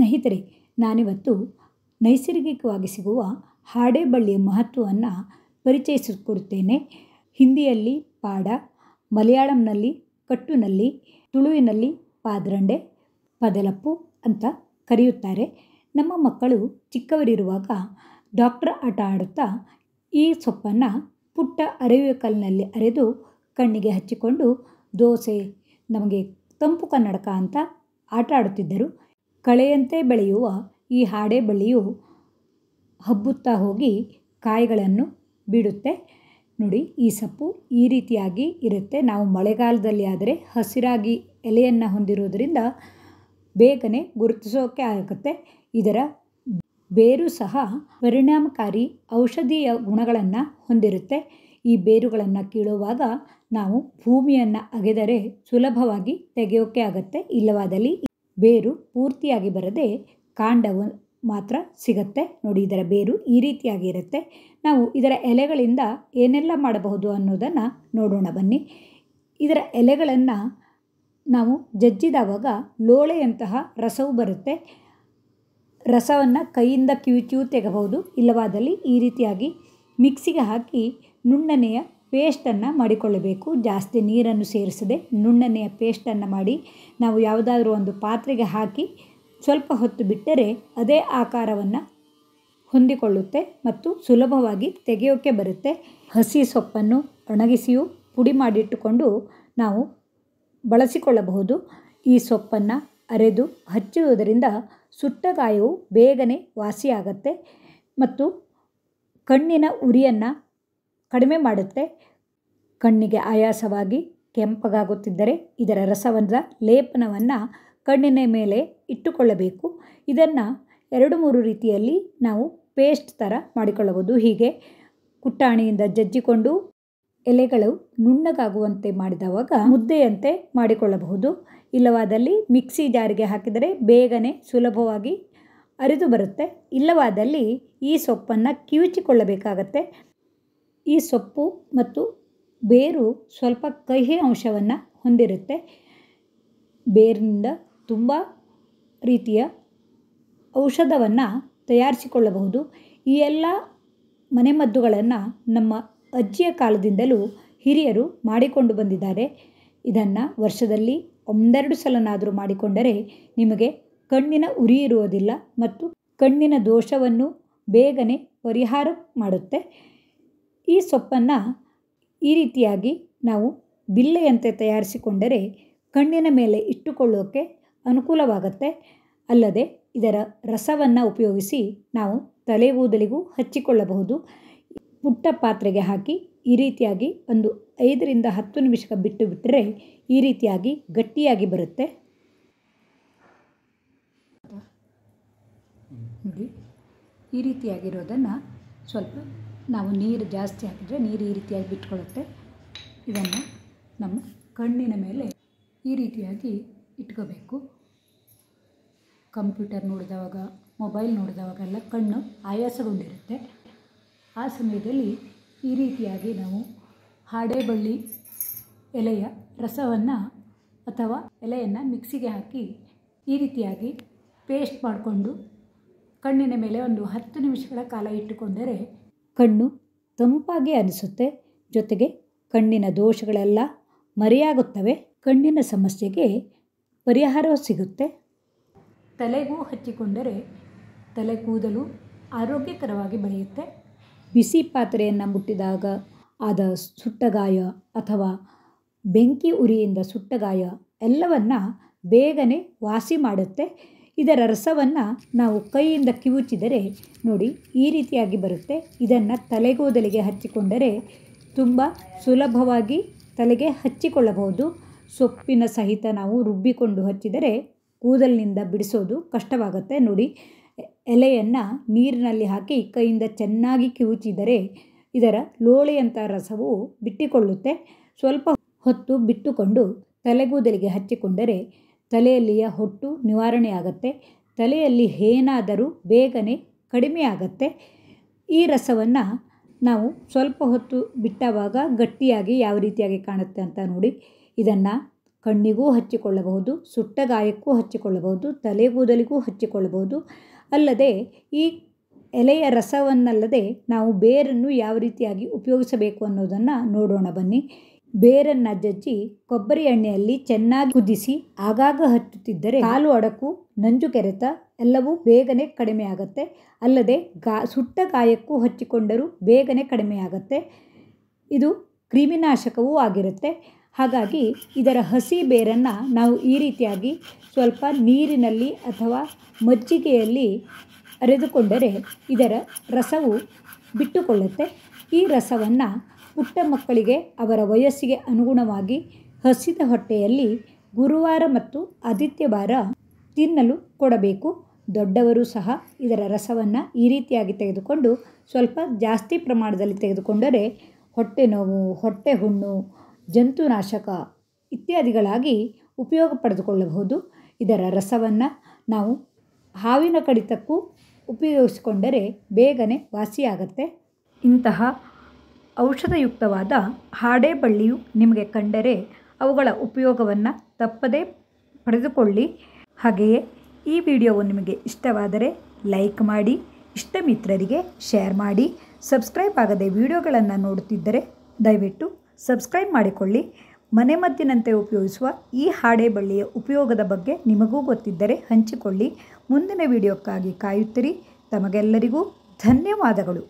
ಸ್ನೇಹಿತರೆ ನಾನಿವತ್ತು ನೈಸರ್ಗಿಕವಾಗಿ ಸಿಗುವ ಹಾಡೆ ಬಳ್ಳಿಯ ಮಹತ್ವವನ್ನು ಪರಿಚಯಿಸಿಕೊಡುತ್ತೇನೆ ಹಿಂದಿಯಲ್ಲಿ ಪಾಡ ಮಲಯಾಳಂನಲ್ಲಿ ಕಟ್ಟುನಲ್ಲಿ ತುಳುವಿನಲ್ಲಿ ಪಾದ್ರಂಡೆ ಪದಲಪ್ಪು ಅಂತ ಕರೆಯುತ್ತಾರೆ ನಮ್ಮ ಮಕ್ಕಳು ಚಿಕ್ಕವರಿರುವಾಗ ಡಾಕ್ಟರ್ ಆಟ ಆಡುತ್ತಾ ಈ ಸೊಪ್ಪನ್ನು ಪುಟ್ಟ ಅರೆಯುವ ಕಲ್ಲಿನಲ್ಲಿ ಅರೆದು ಕಣ್ಣಿಗೆ ಹಚ್ಚಿಕೊಂಡು ದೋಸೆ ನಮಗೆ ತಂಪು ಕನ್ನಡಕ ಅಂತ ಆಟ ಆಡುತ್ತಿದ್ದರು ಕಳೆಯಂತೆ ಬೆಳೆಯುವ ಈ ಹಾಡೆ ಬಳ್ಳಿಯು ಹಬ್ಬುತ್ತಾ ಹೋಗಿ ಕಾಯಿಗಳನ್ನು ಬಿಡುತ್ತೆ ನೋಡಿ ಈ ಸೊಪ್ಪು ಈ ರೀತಿಯಾಗಿ ಇರುತ್ತೆ ನಾವು ಮಳೆಗಾಲದಲ್ಲಿ ಆದರೆ ಹಸಿರಾಗಿ ಎಲೆಯನ್ನು ಹೊಂದಿರುವುದರಿಂದ ಬೇಗನೆ ಗುರುತಿಸೋಕೆ ಆಗುತ್ತೆ ಇದರ ಬೇರು ಸಹ ಪರಿಣಾಮಕಾರಿ ಔಷಧೀಯ ಗುಣಗಳನ್ನು ಹೊಂದಿರುತ್ತೆ ಈ ಬೇರುಗಳನ್ನು ಕೀಳುವಾಗ ನಾವು ಭೂಮಿಯನ್ನು ಅಗೆದರೆ ಸುಲಭವಾಗಿ ತೆಗೆಯೋಕೆ ಆಗುತ್ತೆ ಇಲ್ಲವಾದಲ್ಲಿ ಬೇರು ಪೂರ್ತಿಯಾಗಿ ಬರದೆ ಕಾಂಡವು ಮಾತ್ರ ಸಿಗತ್ತೆ ನೋಡಿ ಇದರ ಬೇರು ಈ ರೀತಿಯಾಗಿ ಇರುತ್ತೆ ನಾವು ಇದರ ಎಲೆಗಳಿಂದ ಏನೆಲ್ಲ ಮಾಡಬಹುದು ಅನ್ನೋದನ್ನು ನೋಡೋಣ ಬನ್ನಿ ಇದರ ಎಲೆಗಳನ್ನು ನಾವು ಜಜ್ಜಿದವಾಗ ಲೋಳೆಯಂತಹ ರಸವು ಬರುತ್ತೆ ರಸವನ್ನು ಕೈಯಿಂದ ಕ್ಯೂ ತೆಗಬಹುದು ಇಲ್ಲವಾದಲ್ಲಿ ಈ ರೀತಿಯಾಗಿ ಮಿಕ್ಸಿಗೆ ಹಾಕಿ ನುಣ್ಣನೆಯ ಪೇಸ್ಟನ್ನು ಮಾಡಿಕೊಳ್ಳಬೇಕು ಜಾಸ್ತಿ ನೀರನ್ನು ಸೇರಿಸದೆ ನುಣ್ಣನೆಯ ಪೇಸ್ಟನ್ನು ಮಾಡಿ ನಾವು ಯಾವುದಾದ್ರೂ ಒಂದು ಪಾತ್ರೆಗೆ ಹಾಕಿ ಸ್ವಲ್ಪ ಹೊತ್ತು ಬಿಟ್ಟರೆ ಅದೇ ಆಕಾರವನ್ನು ಹೊಂದಿಕೊಳ್ಳುತ್ತೆ ಮತ್ತು ಸುಲಭವಾಗಿ ತೆಗೆಯೋಕ್ಕೆ ಬರುತ್ತೆ ಹಸಿ ಸೊಪ್ಪನ್ನು ಒಣಗಿಸಿಯೂ ಪುಡಿ ಮಾಡಿಟ್ಟುಕೊಂಡು ನಾವು ಬಳಸಿಕೊಳ್ಳಬಹುದು ಈ ಸೊಪ್ಪನ್ನು ಅರೆದು ಹಚ್ಚುವುದರಿಂದ ಸುಟ್ಟ ಗಾಯವು ಬೇಗನೆ ವಾಸಿಯಾಗತ್ತೆ ಮತ್ತು ಕಣ್ಣಿನ ಉರಿಯನ್ನು ಕಡಿಮೆ ಮಾಡುತ್ತೆ ಕಣ್ಣಿಗೆ ಆಯಾಸವಾಗಿ ಕೆಂಪಗಾಗುತ್ತಿದ್ದರೆ ಇದರ ರಸವನ್ನು ಲೇಪನವನ್ನು ಕಣ್ಣಿನ ಮೇಲೆ ಇಟ್ಟುಕೊಳ್ಳಬೇಕು ಇದನ್ನು ಎರಡು ಮೂರು ರೀತಿಯಲ್ಲಿ ನಾವು ಪೇಸ್ಟ್ ಥರ ಮಾಡಿಕೊಳ್ಳಬಹುದು ಹೀಗೆ ಕುಟ್ಟಾಣಿಯಿಂದ ಜಜ್ಜಿಕೊಂಡು ಎಲೆಗಳು ನುಣ್ಣಗಾಗುವಂತೆ ಮಾಡಿದವಾಗ ಮುದ್ದೆಯಂತೆ ಮಾಡಿಕೊಳ್ಳಬಹುದು ಇಲ್ಲವಾದಲ್ಲಿ ಮಿಕ್ಸಿ ಜಾರಿಗೆ ಹಾಕಿದರೆ ಬೇಗನೆ ಸುಲಭವಾಗಿ ಅರಿದು ಬರುತ್ತೆ ಇಲ್ಲವಾದಲ್ಲಿ ಈ ಸೊಪ್ಪನ್ನು ಕಿವುಚಿಕೊಳ್ಳಬೇಕಾಗತ್ತೆ ಈ ಸೊಪ್ಪು ಮತ್ತು ಬೇರು ಸ್ವಲ್ಪ ಕಹಿ ಅಂಶವನ್ನು ಹೊಂದಿರುತ್ತೆ ಬೇರಿನಿಂದ ತುಂಬ ರೀತಿಯ ಔಷಧವನ್ನು ತಯಾರಿಸಿಕೊಳ್ಳಬಹುದು ಈ ಎಲ್ಲ ಮನೆಮದ್ದುಗಳನ್ನು ನಮ್ಮ ಅಜ್ಜಿಯ ಕಾಲದಿಂದಲೂ ಹಿರಿಯರು ಮಾಡಿಕೊಂಡು ಬಂದಿದ್ದಾರೆ ಇದನ್ನು ವರ್ಷದಲ್ಲಿ ಒಂದೆರಡು ಸಲನಾದರೂ ಮಾಡಿಕೊಂಡರೆ ನಿಮಗೆ ಕಣ್ಣಿನ ಉರಿ ಇರುವುದಿಲ್ಲ ಮತ್ತು ಕಣ್ಣಿನ ದೋಷವನ್ನು ಬೇಗನೆ ಪರಿಹಾರ ಮಾಡುತ್ತೆ ಈ ಸೊಪ್ಪನ್ನು ಈ ರೀತಿಯಾಗಿ ನಾವು ಬಿಲ್ಲೆಯಂತೆ ತಯಾರಿಸಿಕೊಂಡರೆ ಕಣ್ಣಿನ ಮೇಲೆ ಇಟ್ಟುಕೊಳ್ಳೋಕ್ಕೆ ಅನುಕೂಲವಾಗುತ್ತೆ ಅಲ್ಲದೆ ಇದರ ರಸವನ್ನು ಉಪಯೋಗಿಸಿ ನಾವು ತಲೆ ಊದಲಿಗೂ ಹಚ್ಚಿಕೊಳ್ಳಬಹುದು ಪುಟ್ಟ ಪಾತ್ರೆಗೆ ಹಾಕಿ ಈ ರೀತಿಯಾಗಿ ಒಂದು ಐದರಿಂದ ಹತ್ತು ನಿಮಿಷಕ್ಕೆ ಬಿಟ್ಟು ಬಿಟ್ಟರೆ ಈ ರೀತಿಯಾಗಿ ಗಟ್ಟಿಯಾಗಿ ಬರುತ್ತೆ ನೋಡಿ ಈ ರೀತಿಯಾಗಿರೋದನ್ನು ಸ್ವಲ್ಪ ನಾವು ನೀರು ಜಾಸ್ತಿ ಹಾಕಿದರೆ ನೀರು ಈ ರೀತಿಯಾಗಿ ಬಿಟ್ಕೊಳ್ಳುತ್ತೆ ಇದನ್ನು ನಮ್ಮ ಕಣ್ಣಿನ ಮೇಲೆ ಈ ರೀತಿಯಾಗಿ ಇಟ್ಕೋಬೇಕು ಕಂಪ್ಯೂಟರ್ ನೋಡಿದವಾಗ ಮೊಬೈಲ್ ನೋಡಿದವಾಗೆಲ್ಲ ಕಣ್ಣು ಆಯಾಸಗೊಂಡಿರುತ್ತೆ ಆ ಸಮಯದಲ್ಲಿ ಈ ರೀತಿಯಾಗಿ ನಾವು ಹಾಡೇಬಳ್ಳಿ ಎಲೆಯ ರಸವನ್ನು ಅಥವಾ ಎಲೆಯನ್ನು ಮಿಕ್ಸಿಗೆ ಹಾಕಿ ಈ ರೀತಿಯಾಗಿ ಪೇಸ್ಟ್ ಮಾಡಿಕೊಂಡು ಕಣ್ಣಿನ ಮೇಲೆ ಒಂದು ಹತ್ತು ನಿಮಿಷಗಳ ಕಾಲ ಇಟ್ಟುಕೊಂಡರೆ ಕಣ್ಣು ತಂಪಾಗಿ ಅನಿಸುತ್ತೆ ಜೊತೆಗೆ ಕಣ್ಣಿನ ದೋಷಗಳೆಲ್ಲ ಮರೆಯಾಗುತ್ತವೆ ಕಣ್ಣಿನ ಸಮಸ್ಯೆಗೆ ಪರಿಹಾರ ಸಿಗುತ್ತೆ ತಲೆಗೂ ಹಚ್ಚಿಕೊಂಡರೆ ತಲೆ ಕೂದಲು ಆರೋಗ್ಯಕರವಾಗಿ ಬೆಳೆಯುತ್ತೆ ಬಿಸಿ ಪಾತ್ರೆಯನ್ನು ಮುಟ್ಟಿದಾಗ ಆದ ಸುಟ್ಟಗಾಯ ಅಥವಾ ಬೆಂಕಿ ಉರಿಯಿಂದ ಸುಟ್ಟಗಾಯ ಎಲ್ಲವನ್ನು ಬೇಗನೆ ವಾಸಿ ಮಾಡುತ್ತೆ ಇದರ ರಸವನ್ನು ನಾವು ಕೈಯಿಂದ ಕಿವುಚಿದರೆ ನೋಡಿ ಈ ರೀತಿಯಾಗಿ ಬರುತ್ತೆ ಇದನ್ನು ತಲೆಗೂದಲಿಗೆ ಹಚ್ಚಿಕೊಂಡರೆ ತುಂಬ ಸುಲಭವಾಗಿ ತಲೆಗೆ ಹಚ್ಚಿಕೊಳ್ಳಬಹುದು ಸೊಪ್ಪಿನ ಸಹಿತ ನಾವು ರುಬ್ಬಿಕೊಂಡು ಹಚ್ಚಿದರೆ ಕೂದಲಿನಿಂದ ಬಿಡಿಸೋದು ಕಷ್ಟವಾಗುತ್ತೆ ನೋಡಿ ಎಲೆಯನ್ನು ನೀರಿನಲ್ಲಿ ಹಾಕಿ ಕೈಯಿಂದ ಚೆನ್ನಾಗಿ ಕಿವುಚಿದರೆ ಇದರ ಲೋಳೆಯಂಥ ರಸವು ಬಿಟ್ಟಿಕೊಳ್ಳುತ್ತೆ ಸ್ವಲ್ಪ ಹೊತ್ತು ಬಿಟ್ಟುಕೊಂಡು ತಲೆಗೂದಲಿಗೆ ಹಚ್ಚಿಕೊಂಡರೆ ತಲೆಯಲ್ಲಿಯ ಹೊಟ್ಟು ನಿವಾರಣೆಯಾಗತ್ತೆ ತಲೆಯಲ್ಲಿ ಏನಾದರೂ ಬೇಗನೆ ಕಡಿಮೆ ಆಗತ್ತೆ ಈ ರಸವನ್ನು ನಾವು ಸ್ವಲ್ಪ ಹೊತ್ತು ಬಿಟ್ಟವಾಗ ಗಟ್ಟಿಯಾಗಿ ಯಾವ ರೀತಿಯಾಗಿ ಕಾಣುತ್ತೆ ಅಂತ ನೋಡಿ ಇದನ್ನು ಕಣ್ಣಿಗೂ ಹಚ್ಚಿಕೊಳ್ಳಬಹುದು ಸುಟ್ಟ ಗಾಯಕ್ಕೂ ಹಚ್ಚಿಕೊಳ್ಳಬಹುದು ತಲೆ ಕೂದಲಿಗೂ ಹಚ್ಚಿಕೊಳ್ಳಬಹುದು ಅಲ್ಲದೆ ಈ ಎಲೆಯ ರಸವನ್ನಲ್ಲದೆ ನಾವು ಬೇರನ್ನು ಯಾವ ರೀತಿಯಾಗಿ ಉಪಯೋಗಿಸಬೇಕು ಅನ್ನೋದನ್ನು ನೋಡೋಣ ಬನ್ನಿ ಬೇರನ್ನು ಜಜ್ಜಿ ಕೊಬ್ಬರಿ ಎಣ್ಣೆಯಲ್ಲಿ ಚೆನ್ನಾಗಿ ಕುದಿಸಿ ಆಗಾಗ ಹಚ್ಚುತ್ತಿದ್ದರೆ ಕಾಲು ಅಡಕು ನಂಜು ಕೆರೆತ ಎಲ್ಲವೂ ಬೇಗನೆ ಕಡಿಮೆಯಾಗತ್ತೆ ಅಲ್ಲದೆ ಗಾ ಸುಟ್ಟ ಗಾಯಕ್ಕೂ ಹಚ್ಚಿಕೊಂಡರೂ ಬೇಗನೆ ಕಡಿಮೆಯಾಗತ್ತೆ ಇದು ಕ್ರಿಮಿನಾಶಕವೂ ಆಗಿರುತ್ತೆ ಹಾಗಾಗಿ ಇದರ ಹಸಿ ಬೇರನ್ನು ನಾವು ಈ ರೀತಿಯಾಗಿ ಸ್ವಲ್ಪ ನೀರಿನಲ್ಲಿ ಅಥವಾ ಮಜ್ಜಿಗೆಯಲ್ಲಿ ಅರೆದುಕೊಂಡರೆ ಇದರ ರಸವು ಬಿಟ್ಟುಕೊಳ್ಳುತ್ತೆ ಈ ರಸವನ್ನು ಪುಟ್ಟ ಮಕ್ಕಳಿಗೆ ಅವರ ವಯಸ್ಸಿಗೆ ಅನುಗುಣವಾಗಿ ಹಸಿದ ಹೊಟ್ಟೆಯಲ್ಲಿ ಗುರುವಾರ ಮತ್ತು ಆದಿತ್ಯವಾರ ತಿನ್ನಲು ಕೊಡಬೇಕು ದೊಡ್ಡವರು ಸಹ ಇದರ ರಸವನ್ನು ಈ ರೀತಿಯಾಗಿ ತೆಗೆದುಕೊಂಡು ಸ್ವಲ್ಪ ಜಾಸ್ತಿ ಪ್ರಮಾಣದಲ್ಲಿ ತೆಗೆದುಕೊಂಡರೆ ಹೊಟ್ಟೆ ನೋವು ಹೊಟ್ಟೆ ಹುಣ್ಣು ಜಂತುನಾಶಕ ಇತ್ಯಾದಿಗಳಾಗಿ ಉಪಯೋಗ ಪಡೆದುಕೊಳ್ಳಬಹುದು ಇದರ ರಸವನ್ನು ನಾವು ಹಾವಿನ ಕಡಿತಕ್ಕೂ ಉಪಯೋಗಿಸಿಕೊಂಡರೆ ಬೇಗನೆ ವಾಸಿಯಾಗತ್ತೆ ಇಂತಹ ಔಷಧಯುಕ್ತವಾದ ಹಾಡೇಬಳ್ಳಿಯು ನಿಮಗೆ ಕಂಡರೆ ಅವುಗಳ ಉಪಯೋಗವನ್ನು ತಪ್ಪದೇ ಪಡೆದುಕೊಳ್ಳಿ ಹಾಗೆಯೇ ಈ ವಿಡಿಯೋವು ನಿಮಗೆ ಇಷ್ಟವಾದರೆ ಲೈಕ್ ಮಾಡಿ ಇಷ್ಟ ಮಿತ್ರರಿಗೆ ಶೇರ್ ಮಾಡಿ ಸಬ್ಸ್ಕ್ರೈಬ್ ಆಗದೆ ವಿಡಿಯೋಗಳನ್ನು ನೋಡುತ್ತಿದ್ದರೆ ದಯವಿಟ್ಟು ಸಬ್ಸ್ಕ್ರೈಬ್ ಮಾಡಿಕೊಳ್ಳಿ ಮನೆ ಮದ್ದಿನಂತೆ ಉಪಯೋಗಿಸುವ ಈ ಹಾಡೇಬಳ್ಳಿಯ ಉಪಯೋಗದ ಬಗ್ಗೆ ನಿಮಗೂ ಗೊತ್ತಿದ್ದರೆ ಹಂಚಿಕೊಳ್ಳಿ ಮುಂದಿನ ವಿಡಿಯೋಕ್ಕಾಗಿ ಕಾಯುತ್ತಿರಿ ತಮಗೆಲ್ಲರಿಗೂ ಧನ್ಯವಾದಗಳು